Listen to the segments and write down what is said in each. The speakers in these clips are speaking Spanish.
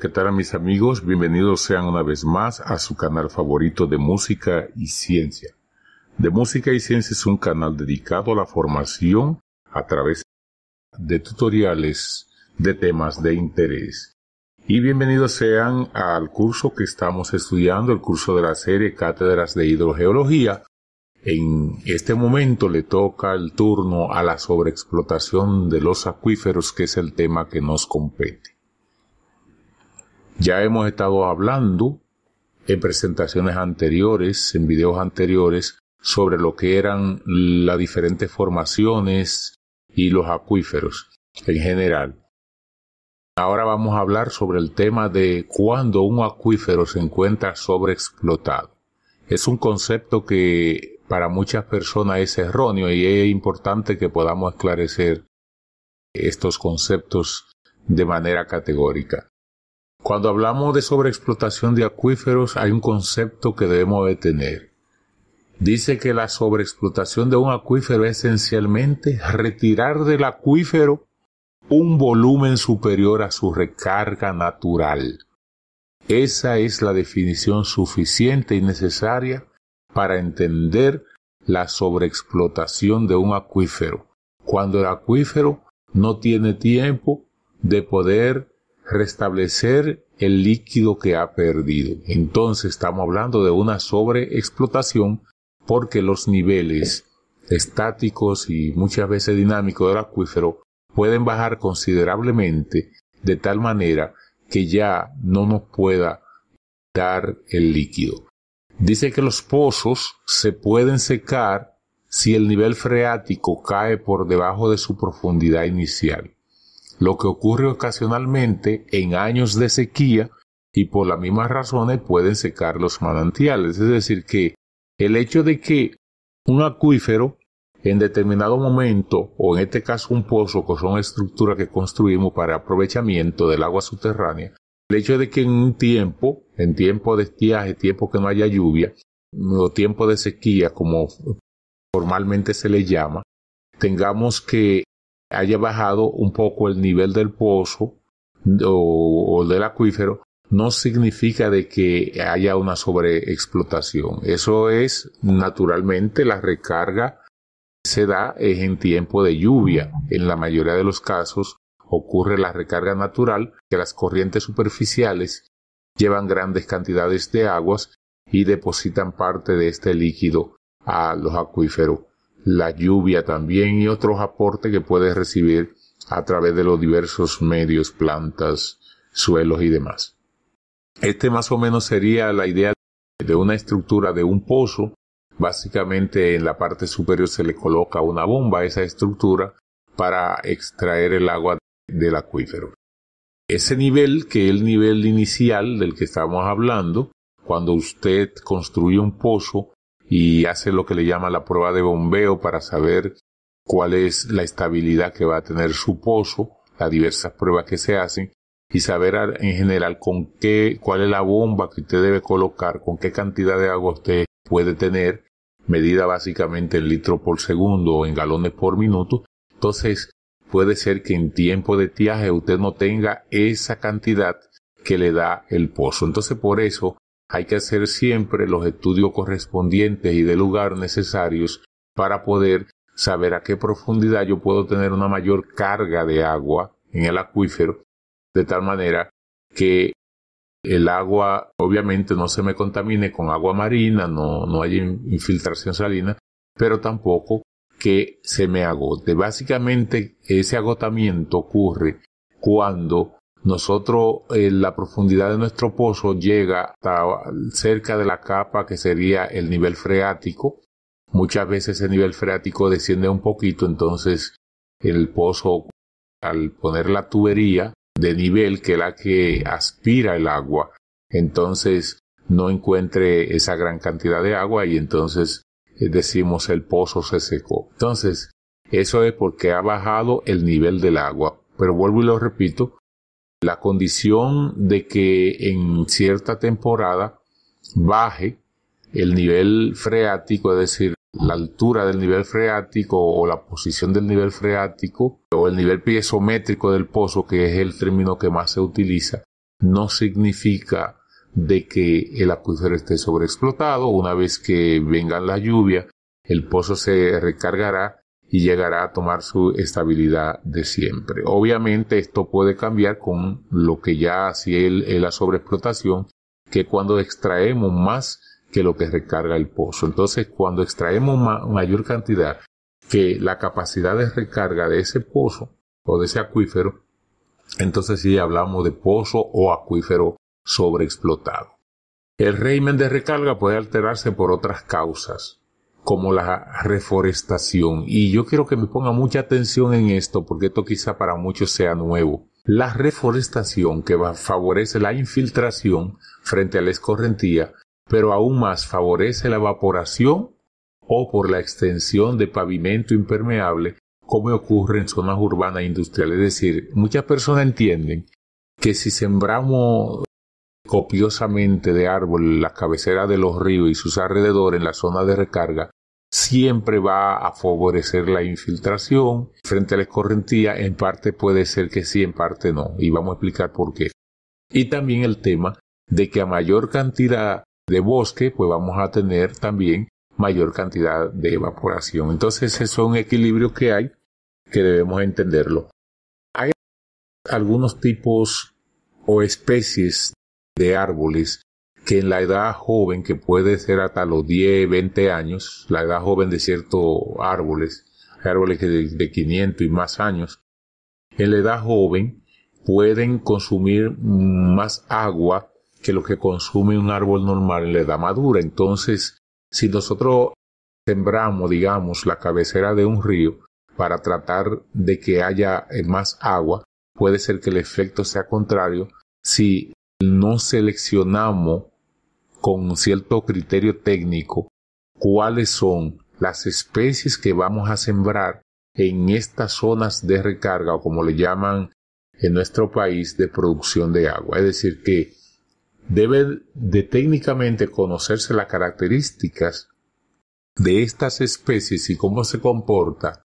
¿qué tal a mis amigos? Bienvenidos sean una vez más a su canal favorito de música y ciencia. De música y ciencia es un canal dedicado a la formación a través de tutoriales de temas de interés. Y bienvenidos sean al curso que estamos estudiando, el curso de la serie Cátedras de Hidrogeología. En este momento le toca el turno a la sobreexplotación de los acuíferos, que es el tema que nos compete. Ya hemos estado hablando en presentaciones anteriores, en videos anteriores, sobre lo que eran las diferentes formaciones y los acuíferos en general. Ahora vamos a hablar sobre el tema de cuándo un acuífero se encuentra sobreexplotado. Es un concepto que para muchas personas es erróneo y es importante que podamos esclarecer estos conceptos de manera categórica. Cuando hablamos de sobreexplotación de acuíferos hay un concepto que debemos de tener. Dice que la sobreexplotación de un acuífero es esencialmente retirar del acuífero un volumen superior a su recarga natural. Esa es la definición suficiente y necesaria para entender la sobreexplotación de un acuífero, cuando el acuífero no tiene tiempo de poder restablecer el líquido que ha perdido. Entonces estamos hablando de una sobreexplotación porque los niveles estáticos y muchas veces dinámicos del acuífero pueden bajar considerablemente de tal manera que ya no nos pueda dar el líquido. Dice que los pozos se pueden secar si el nivel freático cae por debajo de su profundidad inicial lo que ocurre ocasionalmente en años de sequía y por las mismas razones pueden secar los manantiales. Es decir, que el hecho de que un acuífero en determinado momento, o en este caso un pozo, que son estructuras que construimos para aprovechamiento del agua subterránea, el hecho de que en un tiempo, en tiempo de estiaje, tiempo que no haya lluvia, o tiempo de sequía, como formalmente se le llama, tengamos que haya bajado un poco el nivel del pozo o, del acuífero, no significa de que haya una sobreexplotación. Eso es naturalmente la recarga se da en tiempo de lluvia. En la mayoría de los casos ocurre la recarga natural que las corrientes superficiales llevan grandes cantidades de aguas y depositan parte de este líquido a los acuíferos la lluvia también y otros aportes que puedes recibir a través de los diversos medios, plantas, suelos y demás. Este más o menos sería la idea de una estructura de un pozo. Básicamente en la parte superior se le coloca una bomba a esa estructura para extraer el agua del acuífero. Ese nivel, que es el nivel inicial del que estamos hablando, cuando usted construye un pozo, y hace lo que le llama la prueba de bombeo para saber cuál es la estabilidad que va a tener su pozo, las diversas pruebas que se hacen y saber en general con qué, cuál es la bomba que usted debe colocar, con qué cantidad de agua usted puede tener, medida básicamente en litro por segundo o en galones por minuto. Entonces, puede ser que en tiempo de tiaje usted no tenga esa cantidad que le da el pozo. Entonces, por eso hay que hacer siempre los estudios correspondientes y de lugar necesarios para poder saber a qué profundidad yo puedo tener una mayor carga de agua en el acuífero, de tal manera que el agua obviamente no se me contamine con agua marina, no, no haya infiltración salina, pero tampoco que se me agote. Básicamente ese agotamiento ocurre cuando nosotros, eh, la profundidad de nuestro pozo llega hasta cerca de la capa que sería el nivel freático. Muchas veces el nivel freático desciende un poquito, entonces el pozo, al poner la tubería de nivel, que es la que aspira el agua, entonces no encuentre esa gran cantidad de agua y entonces eh, decimos el pozo se secó. Entonces, eso es porque ha bajado el nivel del agua. Pero vuelvo y lo repito, la condición de que en cierta temporada baje el nivel freático, es decir, la altura del nivel freático o la posición del nivel freático o el nivel piezométrico del pozo, que es el término que más se utiliza, no significa de que el acuífero esté sobreexplotado. Una vez que vengan las lluvias, el pozo se recargará y llegará a tomar su estabilidad de siempre. Obviamente esto puede cambiar con lo que ya hacía la sobreexplotación, que cuando extraemos más que lo que recarga el pozo. Entonces, cuando extraemos mayor cantidad que la capacidad de recarga de ese pozo o de ese acuífero, entonces sí hablamos de pozo o acuífero sobreexplotado. El régimen de recarga puede alterarse por otras causas, como la reforestación. Y yo quiero que me ponga mucha atención en esto, porque esto quizá para muchos sea nuevo. La reforestación que favorece la infiltración frente a la escorrentía, pero aún más favorece la evaporación o por la extensión de pavimento impermeable, como ocurre en zonas urbanas e industriales. Es decir, muchas personas entienden que si sembramos copiosamente de árbol, las cabeceras de los ríos y sus alrededores en la zona de recarga, siempre va a favorecer la infiltración frente a la escorrentía, en parte puede ser que sí, en parte no, y vamos a explicar por qué. Y también el tema de que a mayor cantidad de bosque, pues vamos a tener también mayor cantidad de evaporación. Entonces, ese es un equilibrio que hay que debemos entenderlo. Hay algunos tipos o especies de árboles que en la edad joven, que puede ser hasta los 10, 20 años, la edad joven de ciertos árboles, árboles de, de 500 y más años, en la edad joven pueden consumir más agua que lo que consume un árbol normal en la edad madura. Entonces, si nosotros sembramos, digamos, la cabecera de un río para tratar de que haya más agua, puede ser que el efecto sea contrario si no seleccionamos con cierto criterio técnico cuáles son las especies que vamos a sembrar en estas zonas de recarga o como le llaman en nuestro país de producción de agua. Es decir, que debe de técnicamente conocerse las características de estas especies y cómo se comporta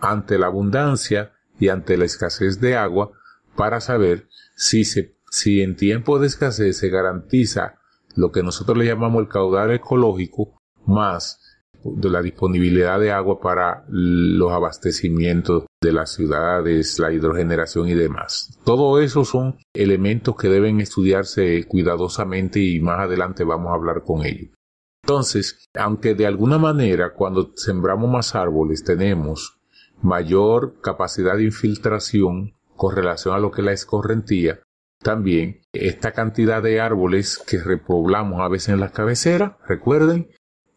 ante la abundancia y ante la escasez de agua para saber si se si en tiempo de escasez se garantiza lo que nosotros le llamamos el caudal ecológico, más de la disponibilidad de agua para los abastecimientos de las ciudades, la hidrogeneración y demás. Todo eso son elementos que deben estudiarse cuidadosamente y más adelante vamos a hablar con ellos. Entonces, aunque de alguna manera cuando sembramos más árboles tenemos mayor capacidad de infiltración con relación a lo que es la escorrentía, también esta cantidad de árboles que repoblamos a veces en las cabeceras, recuerden,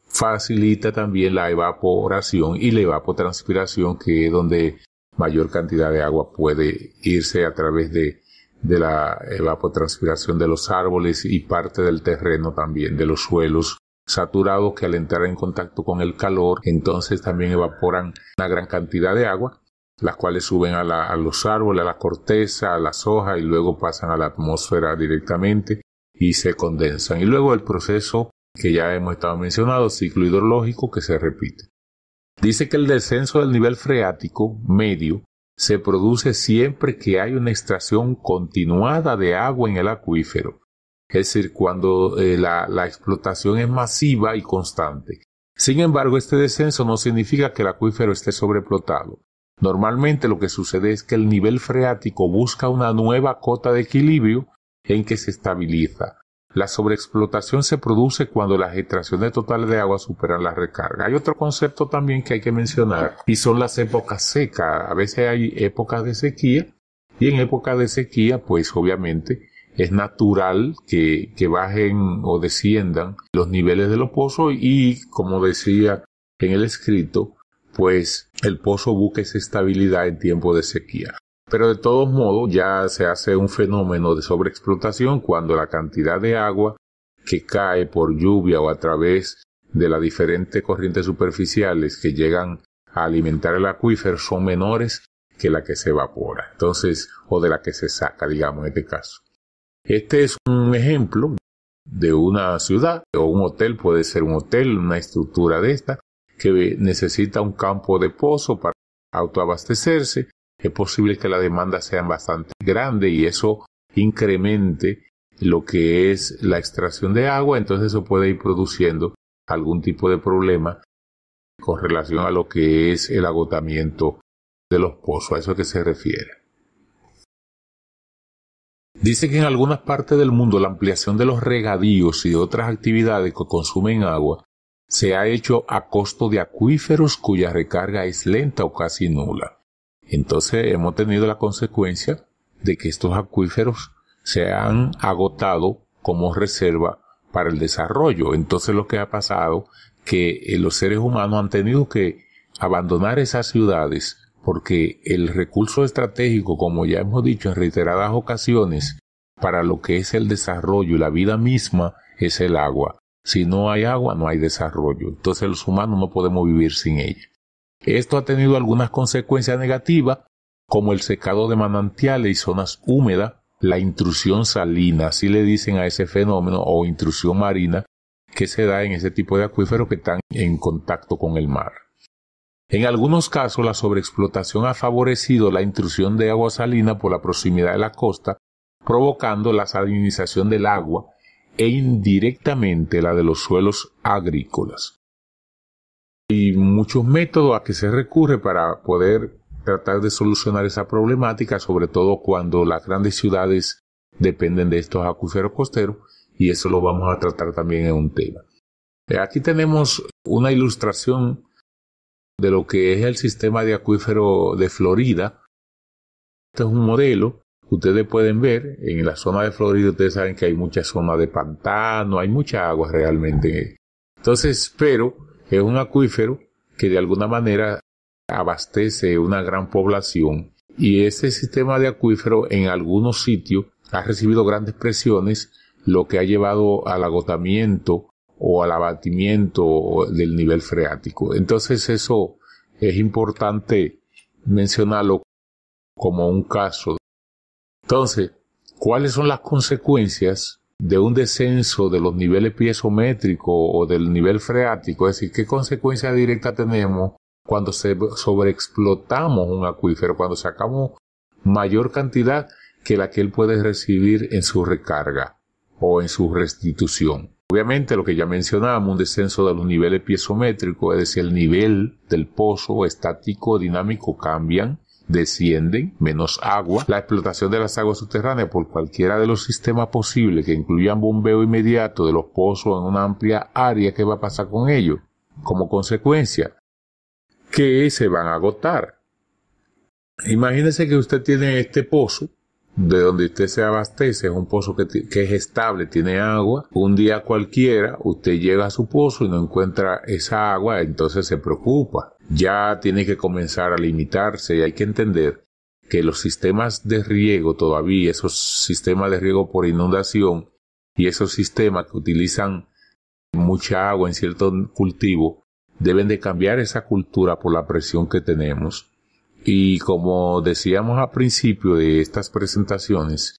facilita también la evaporación y la evapotranspiración, que es donde mayor cantidad de agua puede irse a través de, de la evapotranspiración de los árboles y parte del terreno también, de los suelos saturados que al entrar en contacto con el calor, entonces también evaporan una gran cantidad de agua las cuales suben a, los árboles, a la corteza, a las hojas y luego pasan a la atmósfera directamente y se condensan. Y luego el proceso que ya hemos estado mencionado, ciclo hidrológico que se repite. Dice que el descenso del nivel freático medio se produce siempre que hay una extracción continuada de agua en el acuífero, es decir, cuando eh, la explotación es masiva y constante. Sin embargo, este descenso no significa que el acuífero esté sobreplotado, Normalmente lo que sucede es que el nivel freático busca una nueva cota de equilibrio en que se estabiliza. La sobreexplotación se produce cuando las extracciones totales de agua superan la recarga. Hay otro concepto también que hay que mencionar y son las épocas secas. A veces hay épocas de sequía y en época de sequía, pues obviamente es natural que, que bajen o desciendan los niveles de los pozos y, como decía en el escrito, pues el pozo busca esa estabilidad en tiempo de sequía. Pero de todos modos ya se hace un fenómeno de sobreexplotación cuando la cantidad de agua que cae por lluvia o a través de las diferentes corrientes superficiales que llegan a alimentar el acuífero son menores que la que se evapora, entonces, o de la que se saca, digamos, en este caso. Este es un ejemplo de una ciudad o un hotel, puede ser un hotel, una estructura de esta, que necesita un campo de pozo para autoabastecerse, es posible que la demanda sea bastante grande y eso incremente lo que es la extracción de agua, entonces eso puede ir produciendo algún tipo de problema con relación a lo que es el agotamiento de los pozos, a eso que se refiere. Dice que en algunas partes del mundo la ampliación de los regadíos y otras actividades que consumen agua se ha hecho a costo de acuíferos cuya recarga es lenta o casi nula. Entonces hemos tenido la consecuencia de que estos acuíferos se han agotado como reserva para el desarrollo. Entonces lo que ha pasado que eh, los seres humanos han tenido que abandonar esas ciudades porque el recurso estratégico, como ya hemos dicho en reiteradas ocasiones, para lo que es el desarrollo y la vida misma es el agua. Si no hay agua, no hay desarrollo. Entonces los humanos no podemos vivir sin ella. Esto ha tenido algunas consecuencias negativas, como el secado de manantiales y zonas húmedas, la intrusión salina, así le dicen a ese fenómeno, o intrusión marina, que se da en ese tipo de acuíferos que están en contacto con el mar. En algunos casos, la sobreexplotación ha favorecido la intrusión de agua salina por la proximidad de la costa, provocando la salinización del agua e indirectamente la de los suelos agrícolas. Hay muchos métodos a que se recurre para poder tratar de solucionar esa problemática, sobre todo cuando las grandes ciudades dependen de estos acuíferos costeros, y eso lo vamos a tratar también en un tema. Eh, aquí tenemos una ilustración de lo que es el sistema de acuífero de Florida. Este es un modelo Ustedes pueden ver, en la zona de Florida, ustedes saben que hay mucha zona de pantano, hay mucha agua realmente. Entonces, pero es un acuífero que de alguna manera abastece una gran población y este sistema de acuífero en algunos sitios ha recibido grandes presiones, lo que ha llevado al agotamiento o al abatimiento del nivel freático. Entonces eso es importante mencionarlo como un caso entonces, ¿cuáles son las consecuencias de un descenso de los niveles piezométricos o del nivel freático? Es decir, ¿qué consecuencia directa tenemos cuando se sobreexplotamos un acuífero, cuando sacamos mayor cantidad que la que él puede recibir en su recarga o en su restitución? Obviamente lo que ya mencionábamos, un descenso de los niveles piezométricos, es decir, el nivel del pozo estático, dinámico, cambian descienden, menos agua, la explotación de las aguas subterráneas por cualquiera de los sistemas posibles que incluyan bombeo inmediato de los pozos en una amplia área, ¿qué va a pasar con ello? Como consecuencia, que se van a agotar. Imagínese que usted tiene este pozo, de donde usted se abastece, es un pozo que, que, es estable, tiene agua. Un día cualquiera, usted llega a su pozo y no encuentra esa agua, entonces se preocupa ya tiene que comenzar a limitarse y hay que entender que los sistemas de riego todavía, esos sistemas de riego por inundación y esos sistemas que utilizan mucha agua en cierto cultivo, deben de cambiar esa cultura por la presión que tenemos. Y como decíamos al principio de estas presentaciones,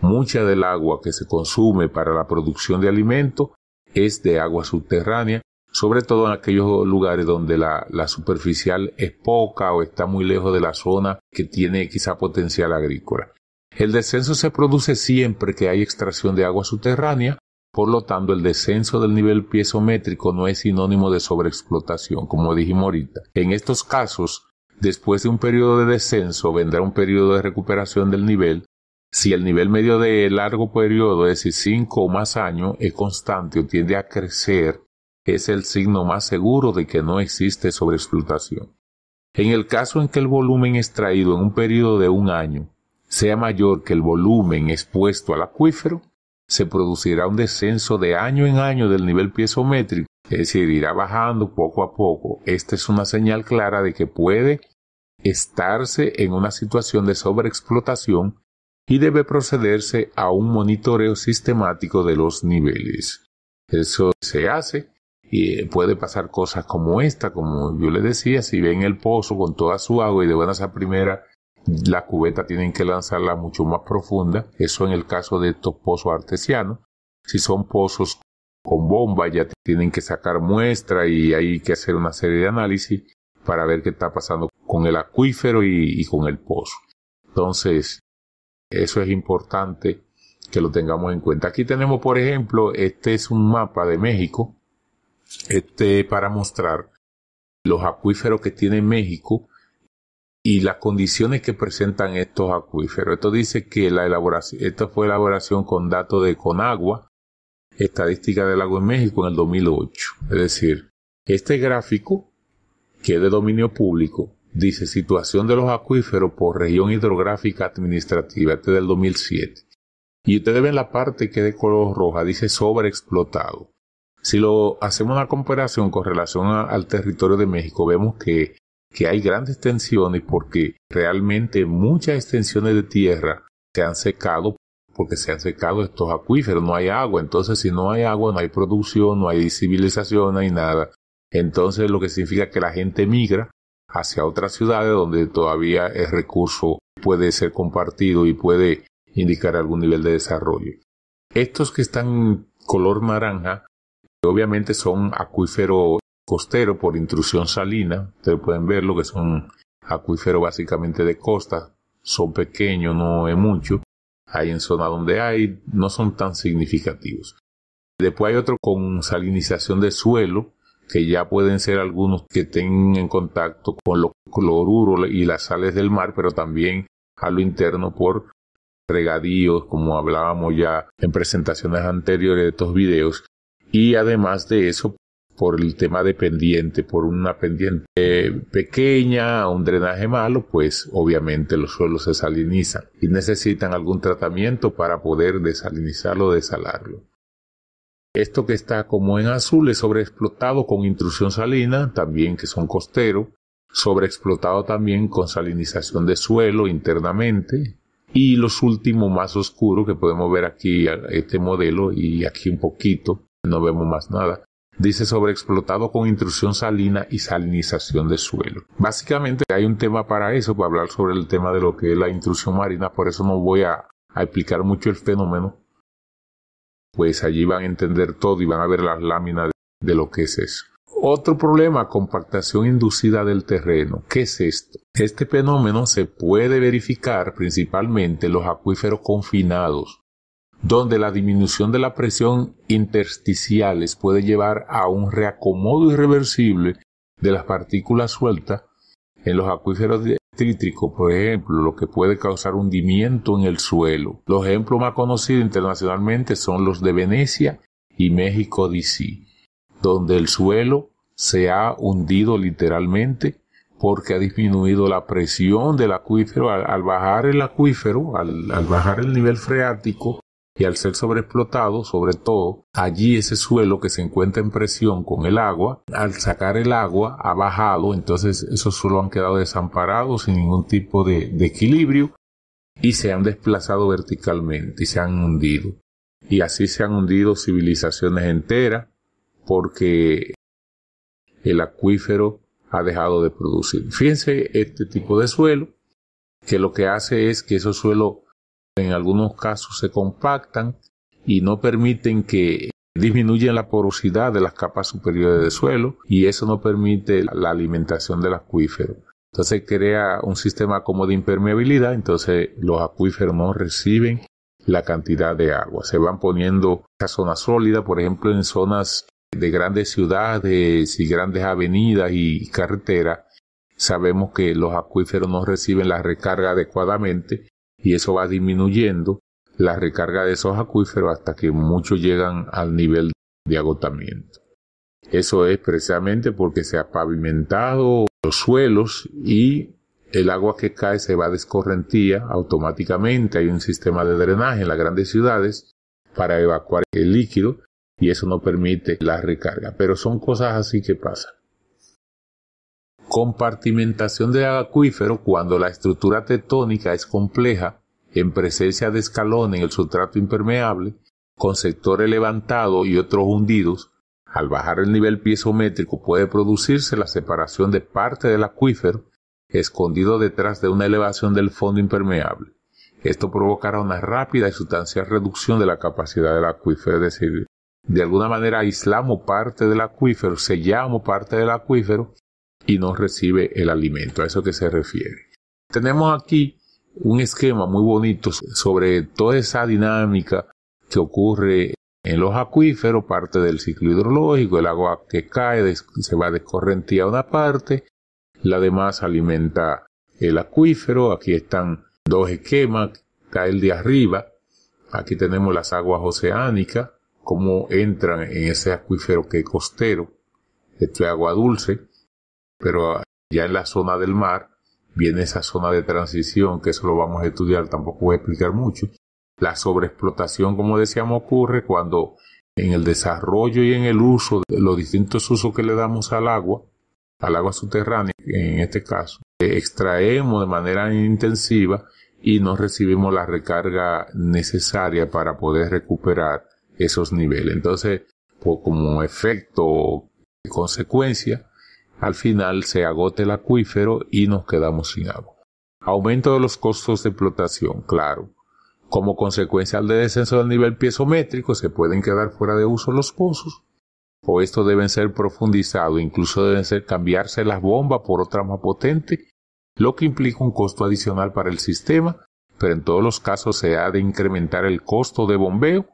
mucha del agua que se consume para la producción de alimento es de agua subterránea sobre todo en aquellos lugares donde la, superficial es poca o está muy lejos de la zona que tiene quizá potencial agrícola. El descenso se produce siempre que hay extracción de agua subterránea, por lo tanto el descenso del nivel piezométrico no es sinónimo de sobreexplotación, como dijimos ahorita. En estos casos, después de un periodo de descenso vendrá un periodo de recuperación del nivel si el nivel medio de largo periodo, es decir, 5 o más años, es constante o tiende a crecer es el signo más seguro de que no existe sobreexplotación. En el caso en que el volumen extraído en un periodo de un año sea mayor que el volumen expuesto al acuífero, se producirá un descenso de año en año del nivel piezométrico, es decir, irá bajando poco a poco. Esta es una señal clara de que puede estarse en una situación de sobreexplotación y debe procederse a un monitoreo sistemático de los niveles. Eso se hace y puede pasar cosas como esta, como yo le decía, si ven el pozo con toda su agua y de buenas a primera la cubeta tienen que lanzarla mucho más profunda, eso en el caso de estos pozos artesianos, si son pozos con bomba ya tienen que sacar muestra y hay que hacer una serie de análisis para ver qué está pasando con el acuífero y con el pozo. Entonces, eso es importante que lo tengamos en cuenta. Aquí tenemos, por ejemplo, este es un mapa de México este, para mostrar los acuíferos que tiene México y las condiciones que presentan estos acuíferos. Esto dice que la elaboración, esta fue elaboración con datos de Conagua, estadística del agua en México en el 2008. Es decir, este gráfico, que es de dominio público, dice situación de los acuíferos por región hidrográfica administrativa, este es del 2007. Y ustedes ven la parte que es de color roja, dice sobreexplotado. Si lo hacemos una comparación con relación al territorio de México, vemos que, que hay grandes tensiones porque realmente muchas extensiones de tierra se han secado porque se han secado estos acuíferos, no hay agua. Entonces, si no hay agua, no hay producción, no hay civilización, no hay nada. Entonces, lo que significa que la gente migra hacia otras ciudades donde todavía el recurso puede ser compartido y puede indicar algún nivel de desarrollo. Estos que están color naranja Obviamente son acuífero costero por intrusión salina. Ustedes pueden ver lo que son acuíferos básicamente de costa. Son pequeños, no es mucho. Hay en zona donde hay, no son tan significativos. Después hay otro con salinización de suelo, que ya pueden ser algunos que estén en contacto con los cloruro y las sales del mar, pero también a lo interno por regadíos, como hablábamos ya en presentaciones anteriores de estos videos, y además de eso por el tema de pendiente, por una pendiente pequeña, un drenaje malo, pues obviamente los suelos se salinizan y necesitan algún tratamiento para poder desalinizarlo desalarlo. Esto que está como en azul es sobreexplotado con intrusión salina, también que son costeros, sobreexplotado también con salinización de suelo internamente, y los últimos más oscuros que podemos ver aquí, este modelo y aquí un poquito, no vemos más nada. Dice sobreexplotado con intrusión salina y salinización de suelo. Básicamente hay un tema para eso, para hablar sobre el tema de lo que es la intrusión marina, por eso no voy a, explicar mucho el fenómeno. Pues allí van a entender todo y van a ver las láminas de, de lo que es eso. Otro problema, compactación inducida del terreno. ¿Qué es esto? Este fenómeno se puede verificar principalmente en los acuíferos confinados, donde la disminución de la presión intersticiales puede llevar a un reacomodo irreversible de las partículas sueltas en los acuíferos trítricos, por ejemplo, lo que puede causar hundimiento en el suelo. Los ejemplos más conocidos internacionalmente son los de Venecia y México DC, donde el suelo se ha hundido literalmente porque ha disminuido la presión del acuífero al, bajar el acuífero, al bajar el nivel freático, y al ser sobreexplotado, sobre todo, allí ese suelo que se encuentra en presión con el agua, al sacar el agua ha bajado, entonces esos suelos han quedado desamparados sin ningún tipo de, equilibrio y se han desplazado verticalmente y se han hundido. Y así se han hundido civilizaciones enteras porque el acuífero ha dejado de producir. Fíjense este tipo de suelo que lo que hace es que esos suelos en algunos casos se compactan y no permiten que disminuya la porosidad de las capas superiores del suelo y eso no permite la alimentación del acuífero. Entonces crea un sistema como de impermeabilidad, entonces los acuíferos no reciben la cantidad de agua. Se van poniendo zonas sólidas, por ejemplo, en zonas de grandes ciudades y grandes avenidas y carreteras, sabemos que los acuíferos no reciben la recarga adecuadamente y eso va disminuyendo la recarga de esos acuíferos hasta que muchos llegan al nivel de agotamiento. Eso es precisamente porque se ha pavimentado los suelos y el agua que cae se va a descorrentía automáticamente. Hay un sistema de drenaje en las grandes ciudades para evacuar el líquido y eso no permite la recarga. Pero son cosas así que pasan. Compartimentación del acuífero cuando la estructura tectónica es compleja en presencia de escalón en el sustrato impermeable, con sectores levantados y otros hundidos, al bajar el nivel piezométrico puede producirse la separación de parte del acuífero escondido detrás de una elevación del fondo impermeable. Esto provocará una rápida y sustancial reducción de la capacidad del acuífero, de decir, de alguna manera aislamos parte del acuífero, sellamos parte del acuífero y no recibe el alimento. A eso que se refiere. Tenemos aquí un esquema muy bonito sobre toda esa dinámica que ocurre en los acuíferos, parte del ciclo hidrológico, el agua que cae se va de a una parte, la demás alimenta el acuífero, aquí están dos esquemas, cae el de arriba, aquí tenemos las aguas oceánicas, cómo entran en ese acuífero que es costero, esto es agua dulce, pero ya en la zona del mar viene esa zona de transición, que eso lo vamos a estudiar, tampoco voy a explicar mucho. La sobreexplotación, como decíamos, ocurre cuando en el desarrollo y en el uso de los distintos usos que le damos al agua, al agua subterránea en este caso, extraemos de manera intensiva y no recibimos la recarga necesaria para poder recuperar esos niveles. Entonces, como efecto, consecuencia, al final se agote el acuífero y nos quedamos sin agua. Aumento de los costos de explotación, claro. Como consecuencia del descenso del nivel piezométrico se pueden quedar fuera de uso los pozos, o esto deben ser profundizado, incluso deben ser cambiarse las bombas por otra más potente, lo que implica un costo adicional para el sistema, pero en todos los casos se ha de incrementar el costo de bombeo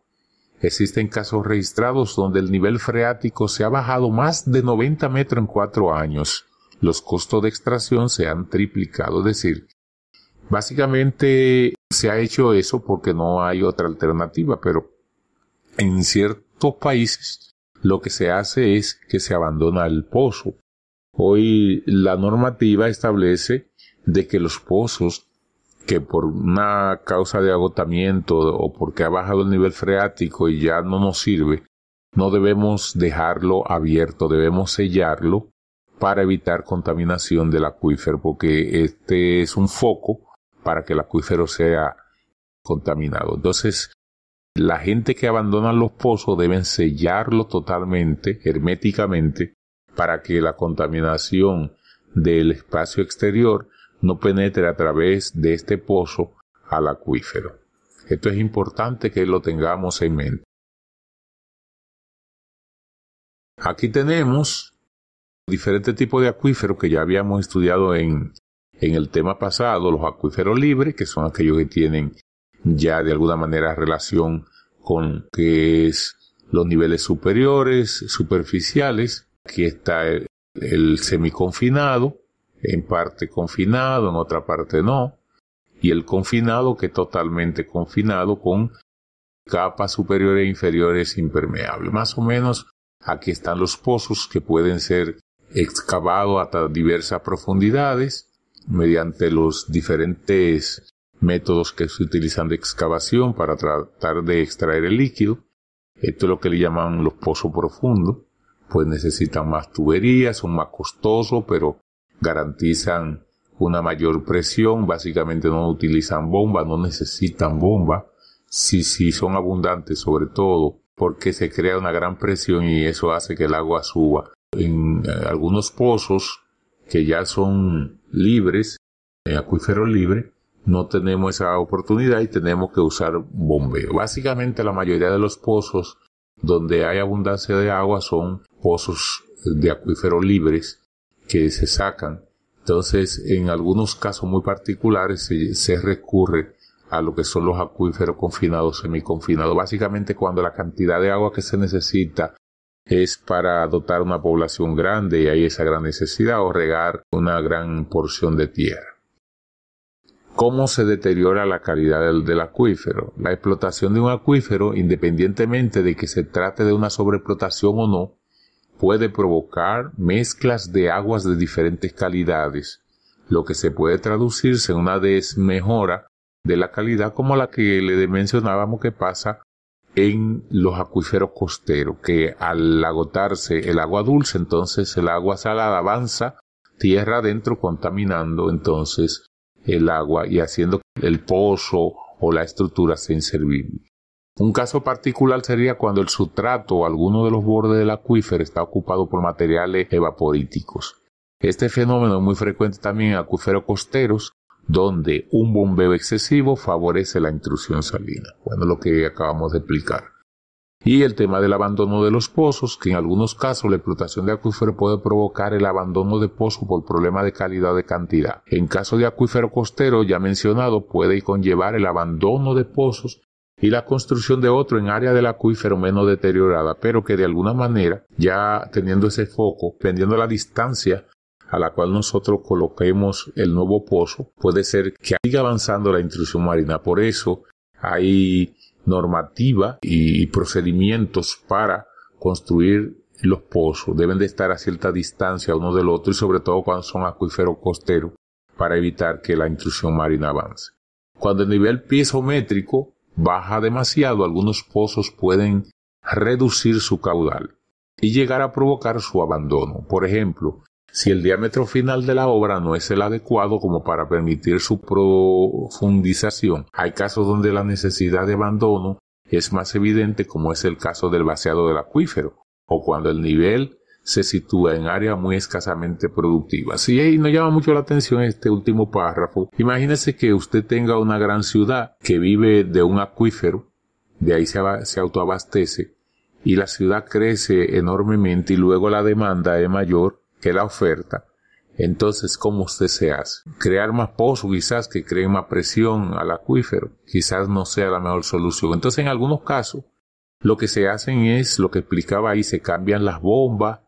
Existen casos registrados donde el nivel freático se ha bajado más de 90 metros en cuatro años. Los costos de extracción se han triplicado, es decir, básicamente se ha hecho eso porque no hay otra alternativa, pero en ciertos países lo que se hace es que se abandona el pozo. Hoy la normativa establece de que los pozos que por una causa de agotamiento o porque ha bajado el nivel freático y ya no nos sirve, no debemos dejarlo abierto, debemos sellarlo para evitar contaminación del acuífero, porque este es un foco para que el acuífero sea contaminado. Entonces, la gente que abandona los pozos deben sellarlo totalmente, herméticamente, para que la contaminación del espacio exterior no penetre a través de este pozo al acuífero. Esto es importante que lo tengamos en mente. Aquí tenemos diferentes tipos de acuíferos que ya habíamos estudiado en, en el tema pasado, los acuíferos libres, que son aquellos que tienen ya de alguna manera relación con que es los niveles superiores, superficiales. Aquí está el semiconfinado, en parte confinado, en otra parte no, y el confinado que totalmente confinado con capas superiores e inferiores impermeables. Más o menos aquí están los pozos que pueden ser excavados hasta diversas profundidades mediante los diferentes métodos que se utilizan de excavación para tratar de extraer el líquido. Esto es lo que le llaman los pozos profundos, pues necesitan más tuberías, son más costosos, pero garantizan una mayor presión, básicamente no utilizan bomba, no necesitan bomba, si, si son abundantes sobre todo, porque se crea una gran presión y eso hace que el agua suba. En eh, algunos pozos que ya son libres, en eh, acuíferos libres, no tenemos esa oportunidad y tenemos que usar bombeo. Básicamente la mayoría de los pozos donde hay abundancia de agua son pozos de acuíferos libres que se sacan. Entonces, en algunos casos muy particulares se, recurre a lo que son los acuíferos confinados, semiconfinados. Básicamente cuando la cantidad de agua que se necesita es para dotar una población grande y hay esa gran necesidad o regar una gran porción de tierra. ¿Cómo se deteriora la calidad del, del acuífero? La explotación de un acuífero, independientemente de que se trate de una sobreexplotación o no, puede provocar mezclas de aguas de diferentes calidades, lo que se puede traducirse en una desmejora de la calidad como la que le mencionábamos que pasa en los acuíferos costeros, que al agotarse el agua dulce, entonces el agua salada avanza tierra adentro contaminando entonces el agua y haciendo que el pozo o la estructura sea inservible. Un caso particular sería cuando el sustrato o alguno de los bordes del acuífero está ocupado por materiales evaporíticos. Este fenómeno es muy frecuente también en acuíferos costeros, donde un bombeo excesivo favorece la intrusión salina. Bueno, lo que acabamos de explicar. Y el tema del abandono de los pozos, que en algunos casos la explotación de acuífero puede provocar el abandono de pozos por problemas de calidad de cantidad. En caso de acuífero costero ya mencionado, puede conllevar el abandono de pozos y la construcción de otro en área del acuífero menos deteriorada, pero que de alguna manera, ya teniendo ese foco, teniendo la distancia a la cual nosotros coloquemos el nuevo pozo, puede ser que siga avanzando la intrusión marina. Por eso hay normativa y procedimientos para construir los pozos. Deben de estar a cierta distancia uno del otro y sobre todo cuando son acuíferos costeros para evitar que la intrusión marina avance. Cuando el nivel piezométrico baja demasiado, algunos pozos pueden reducir su caudal y llegar a provocar su abandono. Por ejemplo, si el diámetro final de la obra no es el adecuado como para permitir su profundización, hay casos donde la necesidad de abandono es más evidente como es el caso del vaciado del acuífero o cuando el nivel se sitúa en áreas muy escasamente productivas. Y ahí nos llama mucho la atención este último párrafo. Imagínese que usted tenga una gran ciudad que vive de un acuífero, de ahí se, autoabastece, y la ciudad crece enormemente y luego la demanda es mayor que la oferta. Entonces, ¿cómo usted se hace? Crear más pozos quizás que creen más presión al acuífero, quizás no sea la mejor solución. Entonces, en algunos casos, lo que se hacen es, lo que explicaba ahí, se cambian las bombas,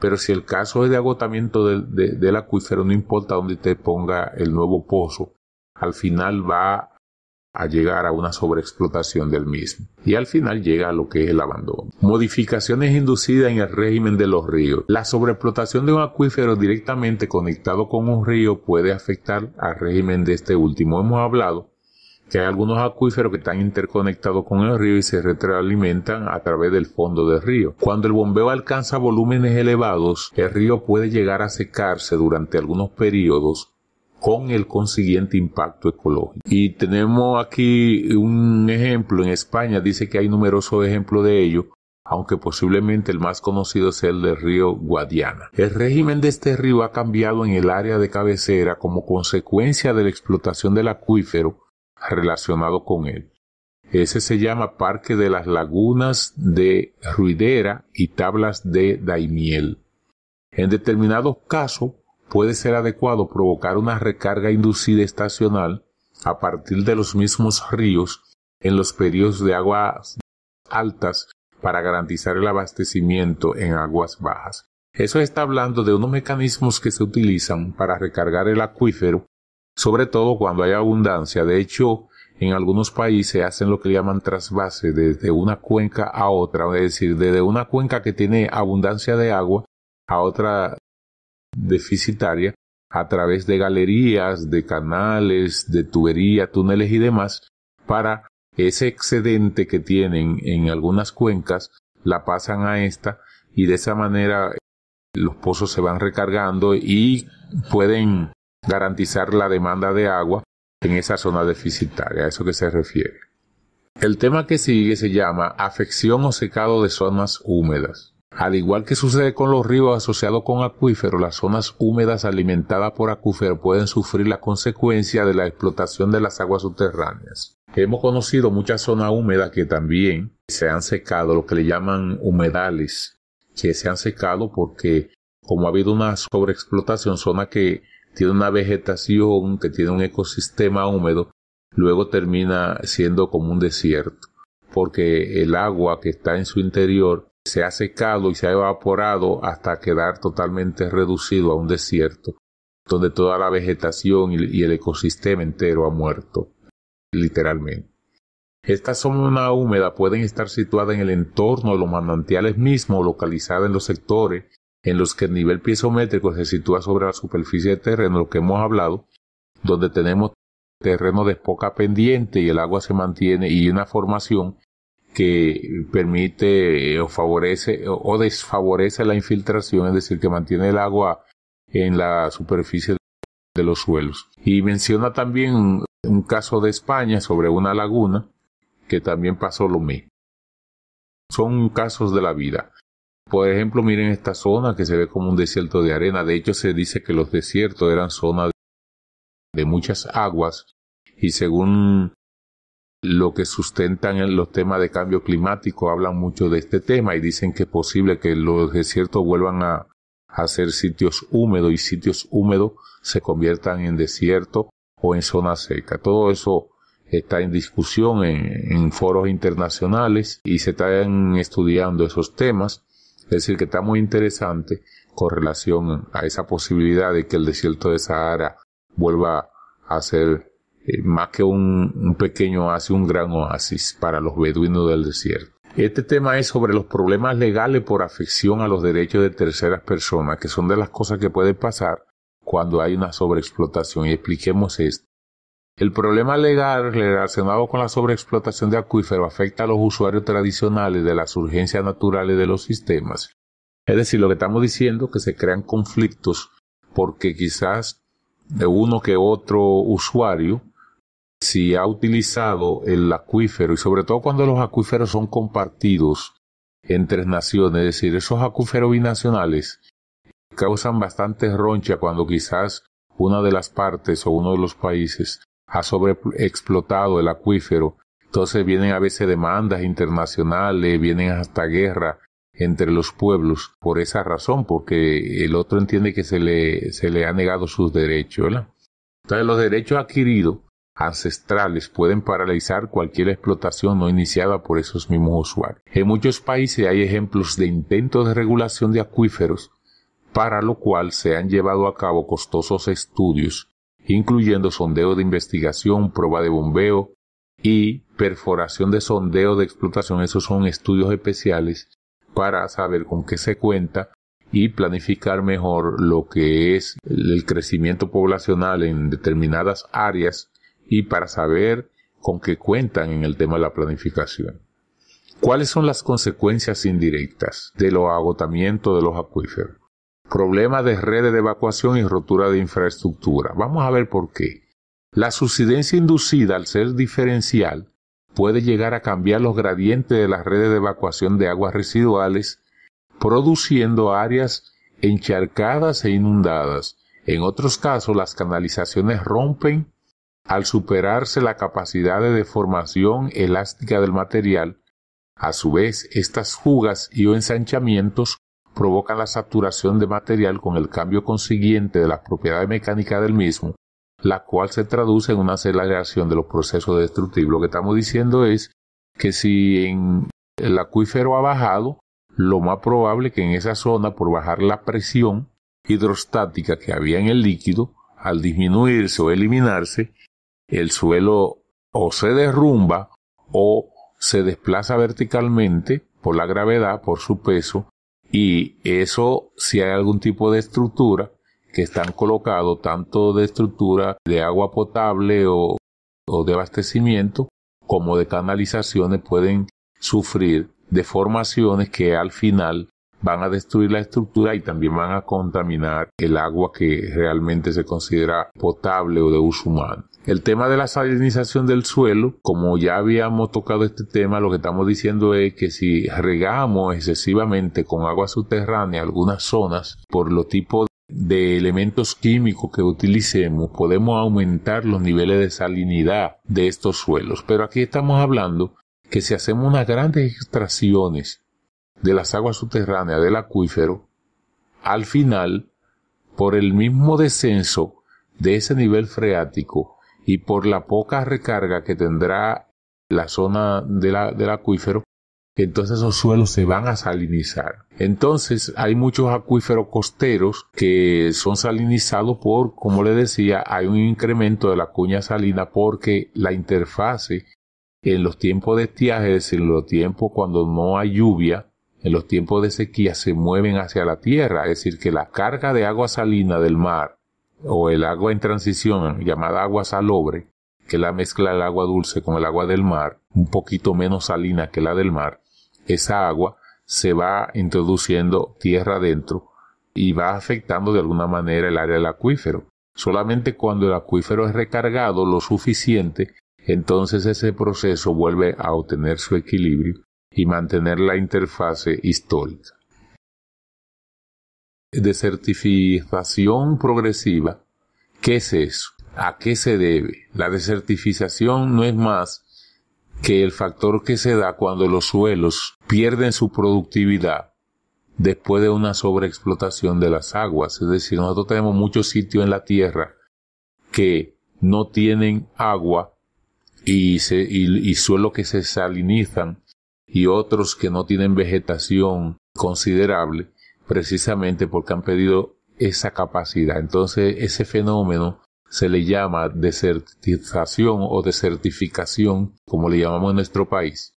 pero si el caso es de agotamiento del, acuífero, no importa dónde te ponga el nuevo pozo, al final va a llegar a una sobreexplotación del mismo y al final llega a lo que es el abandono. Modificaciones inducidas en el régimen de los ríos. La sobreexplotación de un acuífero directamente conectado con un río puede afectar al régimen de este último. Hemos hablado que hay algunos acuíferos que están interconectados con el río y se retroalimentan a través del fondo del río. Cuando el bombeo alcanza volúmenes elevados, el río puede llegar a secarse durante algunos periodos con el consiguiente impacto ecológico. Y tenemos aquí un ejemplo, en España dice que hay numerosos ejemplos de ello, aunque posiblemente el más conocido sea el del río Guadiana. El régimen de este río ha cambiado en el área de cabecera como consecuencia de la explotación del acuífero relacionado con él. Ese se llama Parque de las Lagunas de Ruidera y Tablas de Daimiel. En determinados casos puede ser adecuado provocar una recarga inducida estacional a partir de los mismos ríos en los periodos de aguas altas para garantizar el abastecimiento en aguas bajas. Eso está hablando de unos mecanismos que se utilizan para recargar el acuífero sobre todo cuando hay abundancia. De hecho, en algunos países hacen lo que llaman trasvase desde una cuenca a otra, es decir, desde una cuenca que tiene abundancia de agua a otra deficitaria a través de galerías, de canales, de tuberías, túneles y demás, para ese excedente que tienen en algunas cuencas, la pasan a esta y de esa manera los pozos se van recargando y pueden garantizar la demanda de agua en esa zona deficitaria, a eso que se refiere. El tema que sigue se llama afección o secado de zonas húmedas. Al igual que sucede con los ríos asociados con acuíferos, las zonas húmedas alimentadas por acuíferos pueden sufrir la consecuencia de la explotación de las aguas subterráneas. Hemos conocido muchas zonas húmedas que también se han secado, lo que le llaman humedales, que se han secado porque como ha habido una sobreexplotación, zona que tiene una vegetación, que tiene un ecosistema húmedo, luego termina siendo como un desierto, porque el agua que está en su interior se ha secado y se ha evaporado hasta quedar totalmente reducido a un desierto, donde toda la vegetación y el ecosistema entero ha muerto, literalmente. Estas zonas húmedas pueden estar situadas en el entorno de los manantiales mismos, localizadas en los sectores en los que el nivel piezométrico se sitúa sobre la superficie de terreno, lo que hemos hablado, donde tenemos terreno de poca pendiente y el agua se mantiene y una formación que permite eh, o favorece o desfavorece la infiltración, es decir, que mantiene el agua en la superficie de los suelos. Y menciona también un caso de España sobre una laguna que también pasó lo mismo. Son casos de la vida. Por ejemplo, miren esta zona que se ve como un desierto de arena. De hecho, se dice que los desiertos eran zonas de muchas aguas y según lo que sustentan los temas de cambio climático hablan mucho de este tema y dicen que es posible que los desiertos vuelvan a, ser sitios húmedos y sitios húmedos se conviertan en desierto o en zona seca. Todo eso está en discusión en foros internacionales y se están estudiando esos temas. Es decir, que está muy interesante con relación a esa posibilidad de que el desierto de Sahara vuelva a ser eh, más que un, un pequeño oasis, un gran oasis para los beduinos del desierto. Este tema es sobre los problemas legales por afección a los derechos de terceras personas, que son de las cosas que pueden pasar cuando hay una sobreexplotación. Y expliquemos esto. El problema legal relacionado con la sobreexplotación de acuíferos afecta a los usuarios tradicionales de las urgencias naturales de los sistemas. Es decir, lo que estamos diciendo es que se crean conflictos porque quizás uno que otro usuario, si ha utilizado el acuífero, y sobre todo cuando los acuíferos son compartidos entre naciones, es decir, esos acuíferos binacionales causan bastante roncha cuando quizás una de las partes o uno de los países ha sobreexplotado el acuífero. Entonces vienen a veces demandas internacionales, vienen hasta guerra entre los pueblos por esa razón, porque el otro entiende que se le, se le ha negado sus derechos. Entonces los derechos adquiridos ancestrales pueden paralizar cualquier explotación no iniciada por esos mismos usuarios. En muchos países hay ejemplos de intentos de regulación de acuíferos, para lo cual se han llevado a cabo costosos estudios incluyendo sondeo de investigación, prueba de bombeo y perforación de sondeo de explotación. Esos son estudios especiales para saber con qué se cuenta y planificar mejor lo que es el crecimiento poblacional en determinadas áreas y para saber con qué cuentan en el tema de la planificación. ¿Cuáles son las consecuencias indirectas de los agotamiento de los acuíferos? problemas de redes de evacuación y rotura de infraestructura. Vamos a ver por qué. La subsidencia inducida al ser diferencial puede llegar a cambiar los gradientes de las redes de evacuación de aguas residuales, produciendo áreas encharcadas e inundadas. En otros casos, las canalizaciones rompen al superarse la capacidad de deformación elástica del material. A su vez, estas fugas y o ensanchamientos provocan la saturación de material con el cambio consiguiente de las propiedades mecánicas del mismo, la cual se traduce en una aceleración de los procesos destructivos. Lo que estamos diciendo es que si en el acuífero ha bajado, lo más probable es que en esa zona, por bajar la presión hidrostática que había en el líquido, al disminuirse o eliminarse, el suelo o se derrumba o se desplaza verticalmente por la gravedad, por su peso, y eso, si hay algún tipo de estructura que están colocados tanto de estructura de agua potable o, o de abastecimiento, como de canalizaciones, pueden sufrir deformaciones que al final van a destruir la estructura y también van a contaminar el agua que realmente se considera potable o de uso humano. El tema de la salinización del suelo, como ya habíamos tocado este tema, lo que estamos diciendo es que si regamos excesivamente con agua subterránea algunas zonas por los tipos de elementos químicos que utilicemos, podemos aumentar los niveles de salinidad de estos suelos. Pero aquí estamos hablando que si hacemos unas grandes extracciones de las aguas subterráneas del acuífero, al final, por el mismo descenso de ese nivel freático, y por la poca recarga que tendrá la zona del acuífero, entonces esos suelos se van a salinizar. Entonces hay muchos acuíferos costeros que son salinizados por, como le decía, hay un incremento de la cuña salina porque la interfase en los tiempos de estiaje, es decir, en los tiempos cuando no hay lluvia, en los tiempos de sequía se mueven hacia la tierra, es decir, que la carga de agua salina del mar o el agua en transición llamada agua salobre, que la mezcla el agua dulce con el agua del mar, un poquito menos salina que la del mar, esa agua se va introduciendo tierra adentro y va afectando de alguna manera el área del acuífero. Solamente cuando el acuífero es recargado lo suficiente, entonces ese proceso vuelve a obtener su equilibrio y mantener la interfase histórica desertificación progresiva, ¿qué es eso? ¿A qué se debe? La desertificación no es más que el factor que se da cuando los suelos pierden su productividad después de una sobreexplotación de las aguas. Es decir, nosotros tenemos muchos sitios en la tierra que no tienen agua y, suelos que se salinizan y otros que no tienen vegetación considerable precisamente porque han pedido esa capacidad. Entonces, ese fenómeno se le llama desertización o desertificación, como le llamamos en nuestro país.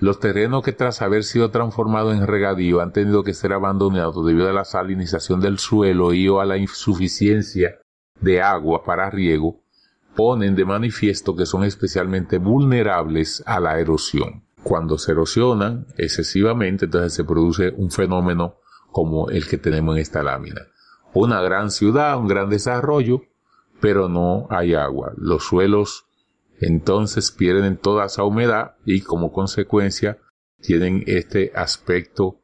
Los terrenos que tras haber sido transformados en regadío han tenido que ser abandonados debido a la salinización del suelo y o a la insuficiencia de agua para riego, ponen de manifiesto que son especialmente vulnerables a la erosión. Cuando se erosionan excesivamente, entonces se produce un fenómeno como el que tenemos en esta lámina. Una gran ciudad, un gran desarrollo, pero no hay agua. Los suelos entonces pierden toda esa humedad y como consecuencia tienen este aspecto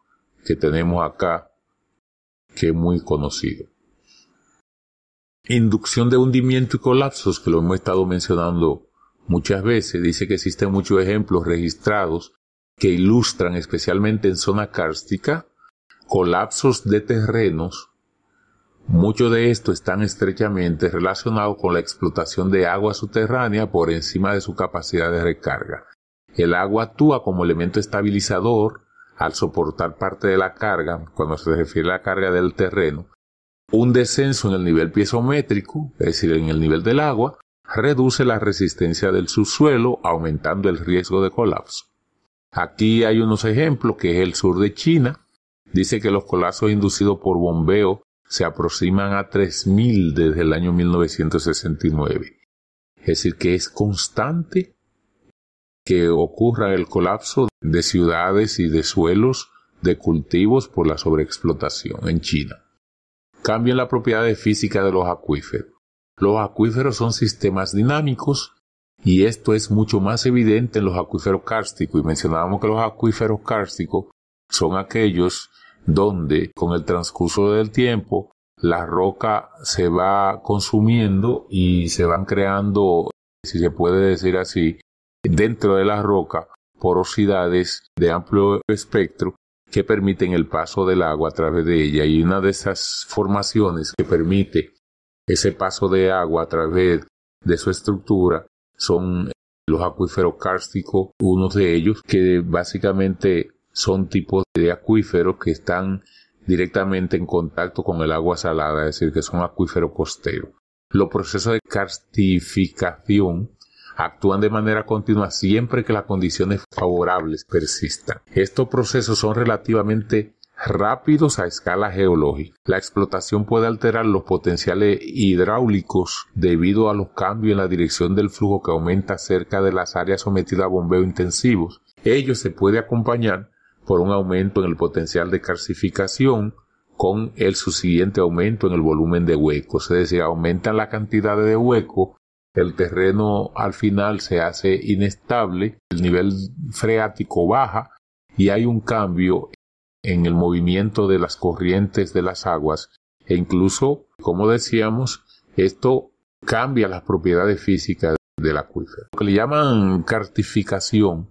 que tenemos acá que es muy conocido. Inducción de hundimiento y colapsos, que lo hemos estado mencionando muchas veces, dice que existen muchos ejemplos registrados que ilustran, especialmente en zona kárstica, colapsos de terrenos, mucho de esto está estrechamente relacionado con la explotación de agua subterránea por encima de su capacidad de recarga. El agua actúa como elemento estabilizador al soportar parte de la carga, cuando se refiere a la carga del terreno, un descenso en el nivel piezométrico, es decir, en el nivel del agua, reduce la resistencia del subsuelo, aumentando el riesgo de colapso. Aquí hay unos ejemplos que es el sur de China, dice que los colapsos inducidos por bombeo se aproximan a 3.000 desde el año 1969. Es decir, que es constante que ocurra el colapso de ciudades y de suelos de cultivos por la sobreexplotación en China. Cambian la propiedad física de los acuíferos. Los acuíferos son sistemas dinámicos y esto es mucho más evidente en los acuíferos cársticos. y mencionábamos que los acuíferos kársticos son aquellos donde con el transcurso del tiempo la roca se va consumiendo y se van creando, si se puede decir así, dentro de la roca porosidades de amplio espectro que permiten el paso del agua a través de ella y una de esas formaciones que permite ese paso de agua a través de su estructura son los acuíferos kársticos, uno de ellos que básicamente son tipos de acuíferos que están directamente en contacto con el agua salada, es decir, que son acuíferos costeros. Los procesos de carstificación actúan de manera continua siempre que las condiciones favorables persistan. Estos procesos son relativamente rápidos a escala geológica. La explotación puede alterar los potenciales hidráulicos debido a los cambios en la dirección del flujo que aumenta cerca de las áreas sometidas a bombeo intensivos. Ello se puede acompañar por un aumento en el potencial de calcificación con el subsiguiente aumento en el volumen de huecos. Es decir, aumenta la cantidad de hueco, el terreno al final se hace inestable, el nivel freático baja y hay un cambio en el movimiento de las corrientes de las aguas e incluso, como decíamos, esto cambia las propiedades físicas del acuífero. Lo que le llaman cartificación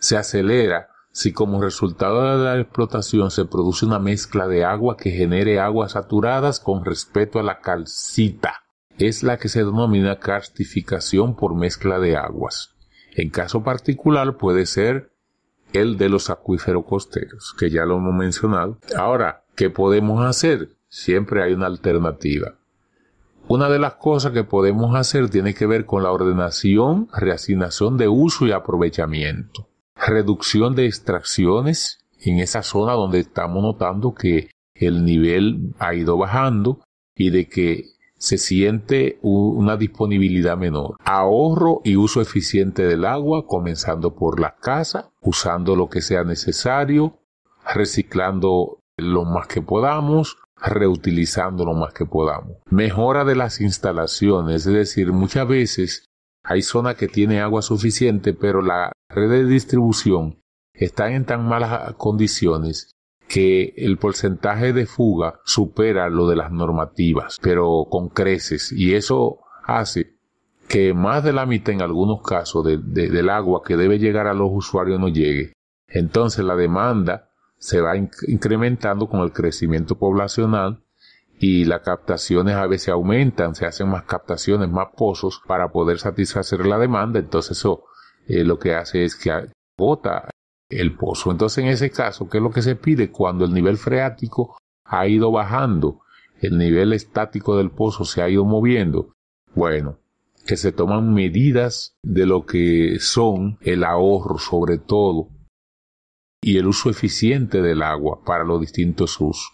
se acelera si como resultado de la explotación se produce una mezcla de agua que genere aguas saturadas con respecto a la calcita, es la que se denomina carstificación por mezcla de aguas. En caso particular puede ser el de los acuíferos costeros, que ya lo hemos mencionado. Ahora, ¿qué podemos hacer? Siempre hay una alternativa. Una de las cosas que podemos hacer tiene que ver con la ordenación, reasignación de uso y aprovechamiento reducción de extracciones en esa zona donde estamos notando que el nivel ha ido bajando y de que se siente una disponibilidad menor. Ahorro y uso eficiente del agua, comenzando por la casa, usando lo que sea necesario, reciclando lo más que podamos, reutilizando lo más que podamos. Mejora de las instalaciones, es decir, muchas veces hay zona que tiene agua suficiente, pero la red de distribución están en tan malas condiciones que el porcentaje de fuga supera lo de las normativas, pero con creces, y eso hace que más de la mitad en algunos casos del agua que debe llegar a los usuarios no llegue. Entonces la demanda se va incrementando con el crecimiento poblacional y las captaciones a veces aumentan, se hacen más captaciones, más pozos para poder satisfacer la demanda, entonces eso eh, lo que hace es que agota el pozo. Entonces, en ese caso, ¿qué es lo que se pide? Cuando el nivel freático ha ido bajando, el nivel estático del pozo se ha ido moviendo. Bueno, que se toman medidas de lo que son el ahorro, sobre todo, y el uso eficiente del agua para los distintos usos.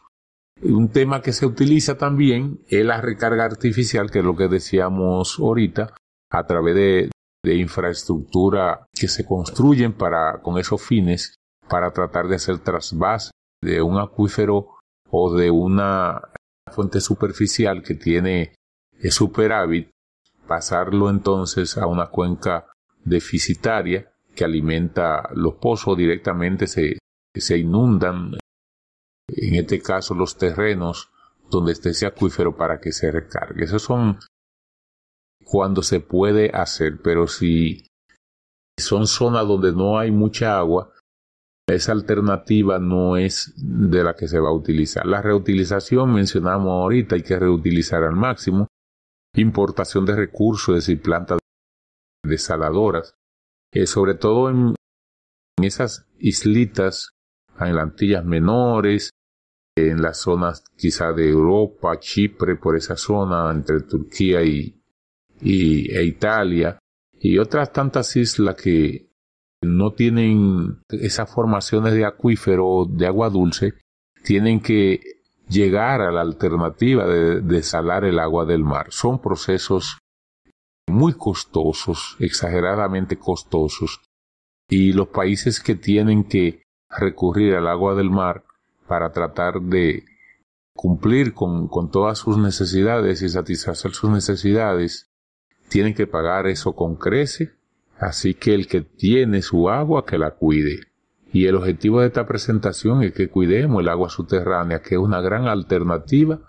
Un tema que se utiliza también es la recarga artificial, que es lo que decíamos ahorita, a través de de infraestructura que se construyen para, con esos fines para tratar de hacer trasvase de un acuífero o de una fuente superficial que tiene superávit, pasarlo entonces a una cuenca deficitaria que alimenta los pozos directamente, se, se inundan, en este caso los terrenos donde esté ese acuífero para que se recargue. Esos son cuando se puede hacer, pero si son zonas donde no hay mucha agua, esa alternativa no es de la que se va a utilizar. La reutilización mencionamos ahorita, hay que reutilizar al máximo. Importación de recursos, y decir, plantas desaladoras, eh, sobre todo en, en, esas islitas, en las Antillas menores, en las zonas quizá de Europa, Chipre, por esa zona entre Turquía y, y, e Italia y otras tantas islas que no tienen esas formaciones de acuífero de agua dulce, tienen que llegar a la alternativa de desalar el agua del mar. Son procesos muy costosos, exageradamente costosos, y los países que tienen que recurrir al agua del mar para tratar de cumplir con, con todas sus necesidades y satisfacer sus necesidades, tienen que pagar eso con crece, así que el que tiene su agua que la cuide. Y el objetivo de esta presentación es que cuidemos el agua subterránea, que es una gran alternativa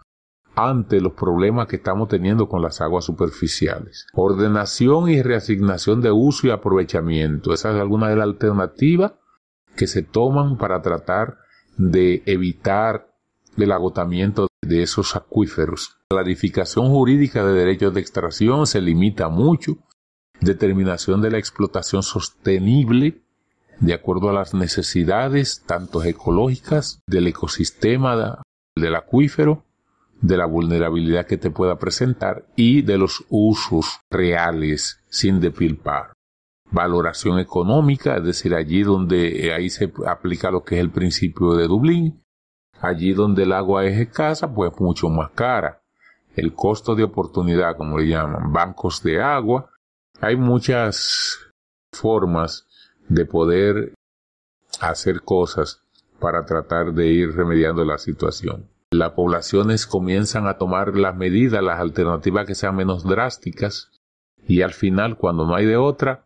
ante los problemas que estamos teniendo con las aguas superficiales. Ordenación y reasignación de uso y aprovechamiento. Esa es alguna de las alternativas que se toman para tratar de evitar el agotamiento de esos acuíferos. clarificación jurídica de derechos de extracción se limita mucho. Determinación de la explotación sostenible de acuerdo a las necesidades tanto ecológicas del ecosistema del acuífero, de la vulnerabilidad que te pueda presentar y de los usos reales sin depilpar. Valoración económica, es decir, allí donde ahí se aplica lo que es el principio de Dublín, Allí donde el agua es escasa, pues mucho más cara. El costo de oportunidad, como le llaman, bancos de agua. Hay muchas formas de poder hacer cosas para tratar de ir remediando la situación. Las poblaciones comienzan a tomar las medidas, las alternativas que sean menos drásticas y al final, cuando no hay de otra,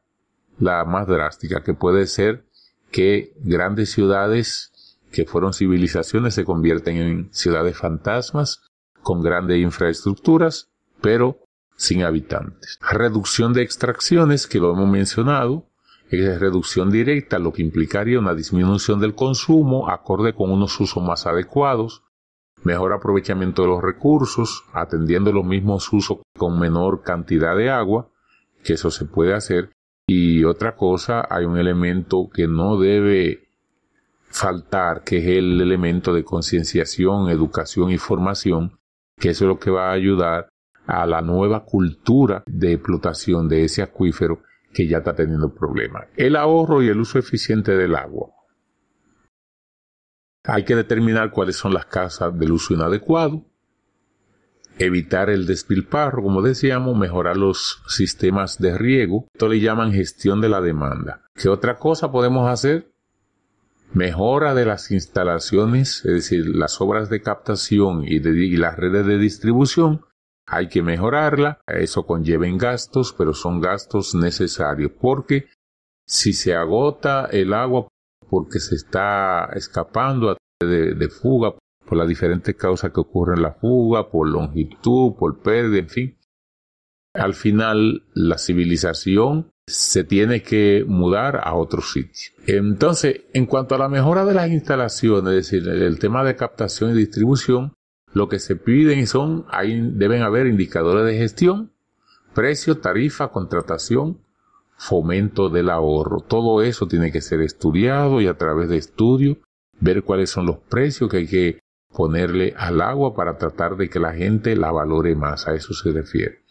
la más drástica, que puede ser que grandes ciudades que fueron civilizaciones se convierten en ciudades fantasmas con grandes infraestructuras, pero sin habitantes. Reducción de extracciones, que lo hemos mencionado, es reducción directa, lo que implicaría una disminución del consumo acorde con unos usos más adecuados, mejor aprovechamiento de los recursos, atendiendo los mismos usos con menor cantidad de agua, que eso se puede hacer. Y otra cosa, hay un elemento que no debe faltar, que es el elemento de concienciación, educación y formación, que eso es lo que va a ayudar a la nueva cultura de explotación de ese acuífero que ya está teniendo problemas. El ahorro y el uso eficiente del agua. Hay que determinar cuáles son las casas del uso inadecuado, evitar el despilfarro, como decíamos, mejorar los sistemas de riego. Esto le llaman gestión de la demanda. ¿Qué otra cosa podemos hacer? mejora de las instalaciones, es decir, las obras de captación y, las redes de distribución, hay que mejorarla, eso conlleva en gastos, pero son gastos necesarios, porque si se agota el agua porque se está escapando de, de fuga, por las diferentes causas que ocurren en la fuga, por longitud, por pérdida, en fin, al final la civilización se tiene que mudar a otro sitio. Entonces, en cuanto a la mejora de las instalaciones, es decir, el tema de captación y distribución, lo que se piden son, deben haber indicadores de gestión, precio, tarifa, contratación, fomento del ahorro. Todo eso tiene que ser estudiado y a través de estudio ver cuáles son los precios que hay que ponerle al agua para tratar de que la gente la valore más. A eso se refiere.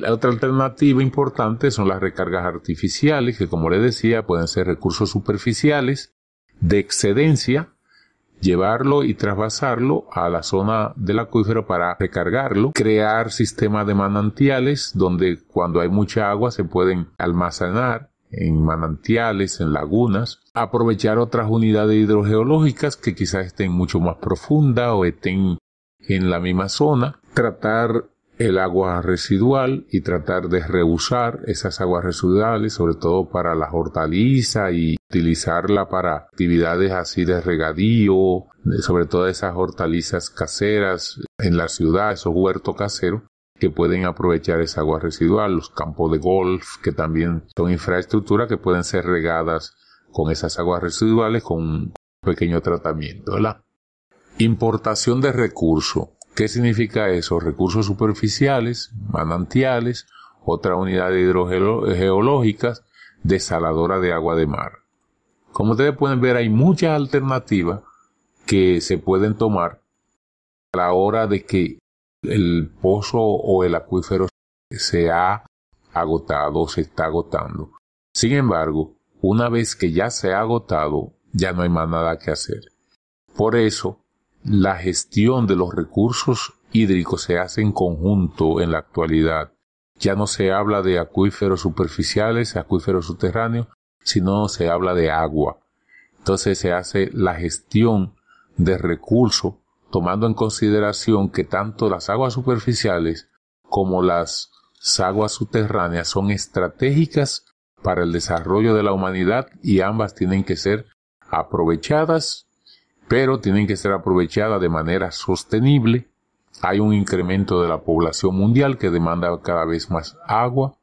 La otra alternativa importante son las recargas artificiales, que como les decía pueden ser recursos superficiales de excedencia, llevarlo y trasvasarlo a la zona del acuífero para recargarlo, crear sistemas de manantiales donde cuando hay mucha agua se pueden almacenar en manantiales, en lagunas, aprovechar otras unidades hidrogeológicas que quizás estén mucho más profundas o estén en la misma zona, tratar el agua residual y tratar de reusar esas aguas residuales, sobre todo para las hortalizas y utilizarla para actividades así de regadío, sobre todo esas hortalizas caseras en la ciudad, esos huertos caseros que pueden aprovechar esa agua residual, los campos de golf que también son infraestructuras que pueden ser regadas con esas aguas residuales con un pequeño tratamiento, la Importación de recursos. ¿Qué significa eso? Recursos superficiales, manantiales, otra unidad de hidrogeológicas, desaladora de agua de mar. Como ustedes pueden ver, hay muchas alternativas que se pueden tomar a la hora de que el pozo o el acuífero se ha agotado o se está agotando. Sin embargo, una vez que ya se ha agotado, ya no hay más nada que hacer. Por eso, la gestión de los recursos hídricos se hace en conjunto en la actualidad. Ya no se habla de acuíferos superficiales, acuíferos subterráneos, sino se habla de agua. Entonces se hace la gestión de recursos tomando en consideración que tanto las aguas superficiales como las aguas subterráneas son estratégicas para el desarrollo de la humanidad y ambas tienen que ser aprovechadas pero tienen que ser aprovechadas de manera sostenible. Hay un incremento de la población mundial que demanda cada vez más agua.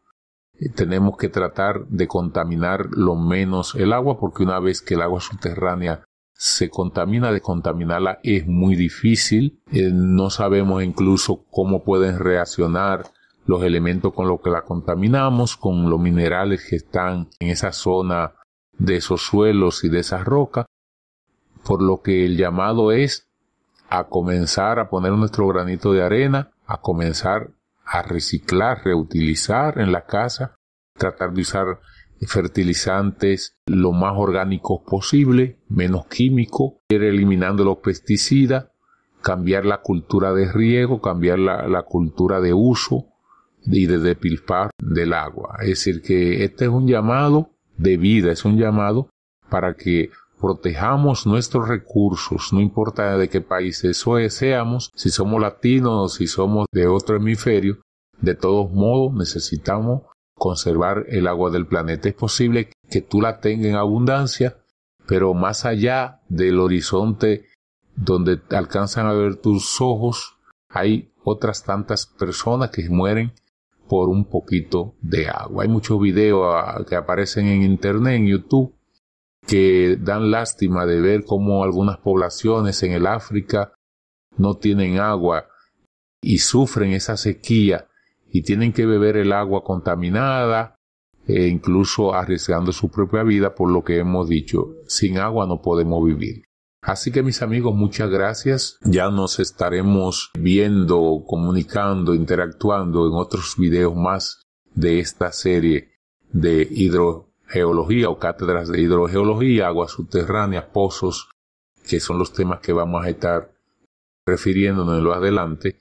Eh, tenemos que tratar de contaminar lo menos el agua porque una vez que el agua subterránea se contamina, descontaminarla es muy difícil. Eh, no sabemos incluso cómo pueden reaccionar los elementos con los que la contaminamos, con los minerales que están en esa zona de esos suelos y de esas rocas por lo que el llamado es a comenzar a poner nuestro granito de arena, a comenzar a reciclar, reutilizar en la casa, tratar de usar fertilizantes lo más orgánicos posible, menos químicos, ir eliminando los pesticidas, cambiar la cultura de riego, cambiar la, cultura de uso y de depilpar del agua. Es decir, que este es un llamado de vida, es un llamado para que protejamos nuestros recursos, no importa de qué países seamos, si somos latinos o si somos de otro hemisferio, de todos modos necesitamos conservar el agua del planeta. Es posible que tú la tengas en abundancia, pero más allá del horizonte donde alcanzan a ver tus ojos, hay otras tantas personas que mueren por un poquito de agua. Hay muchos videos ah, que aparecen en internet, en YouTube, que dan lástima de ver cómo algunas poblaciones en el África no tienen agua y sufren esa sequía y tienen que beber el agua contaminada e incluso arriesgando su propia vida por lo que hemos dicho, sin agua no podemos vivir. Así que mis amigos, muchas gracias. Ya nos estaremos viendo, comunicando, interactuando en otros videos más de esta serie de hidro geología o cátedras de hidrogeología, aguas subterráneas, pozos, que son los temas que vamos a estar refiriéndonos en lo adelante.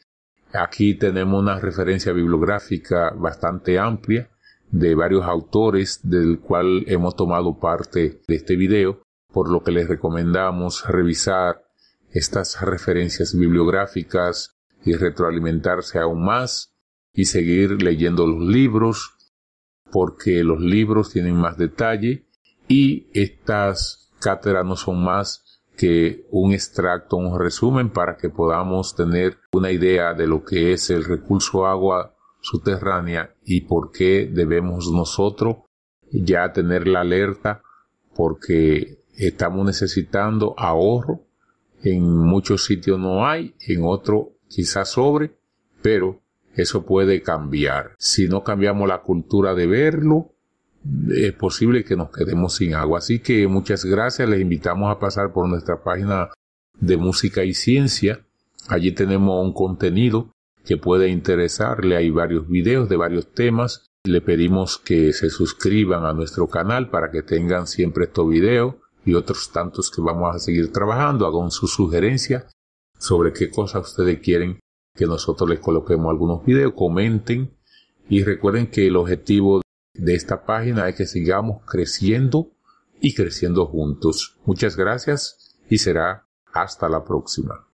Aquí tenemos una referencia bibliográfica bastante amplia de varios autores del cual hemos tomado parte de este video, por lo que les recomendamos revisar estas referencias bibliográficas y retroalimentarse aún más y seguir leyendo los libros porque los libros tienen más detalle y estas cátedras no son más que un extracto, un resumen para que podamos tener una idea de lo que es el recurso agua subterránea y por qué debemos nosotros ya tener la alerta porque estamos necesitando ahorro. En muchos sitios no hay, en otros quizás sobre, pero eso puede cambiar. Si no cambiamos la cultura de verlo, es posible que nos quedemos sin agua. Así que muchas gracias. Les invitamos a pasar por nuestra página de música y ciencia. Allí tenemos un contenido que puede interesarle. Hay varios videos de varios temas. Le pedimos que se suscriban a nuestro canal para que tengan siempre estos videos y otros tantos que vamos a seguir trabajando. Hagan su sugerencia sobre qué cosas ustedes quieren que nosotros les coloquemos algunos videos, comenten y recuerden que el objetivo de esta página es que sigamos creciendo y creciendo juntos. Muchas gracias y será hasta la próxima.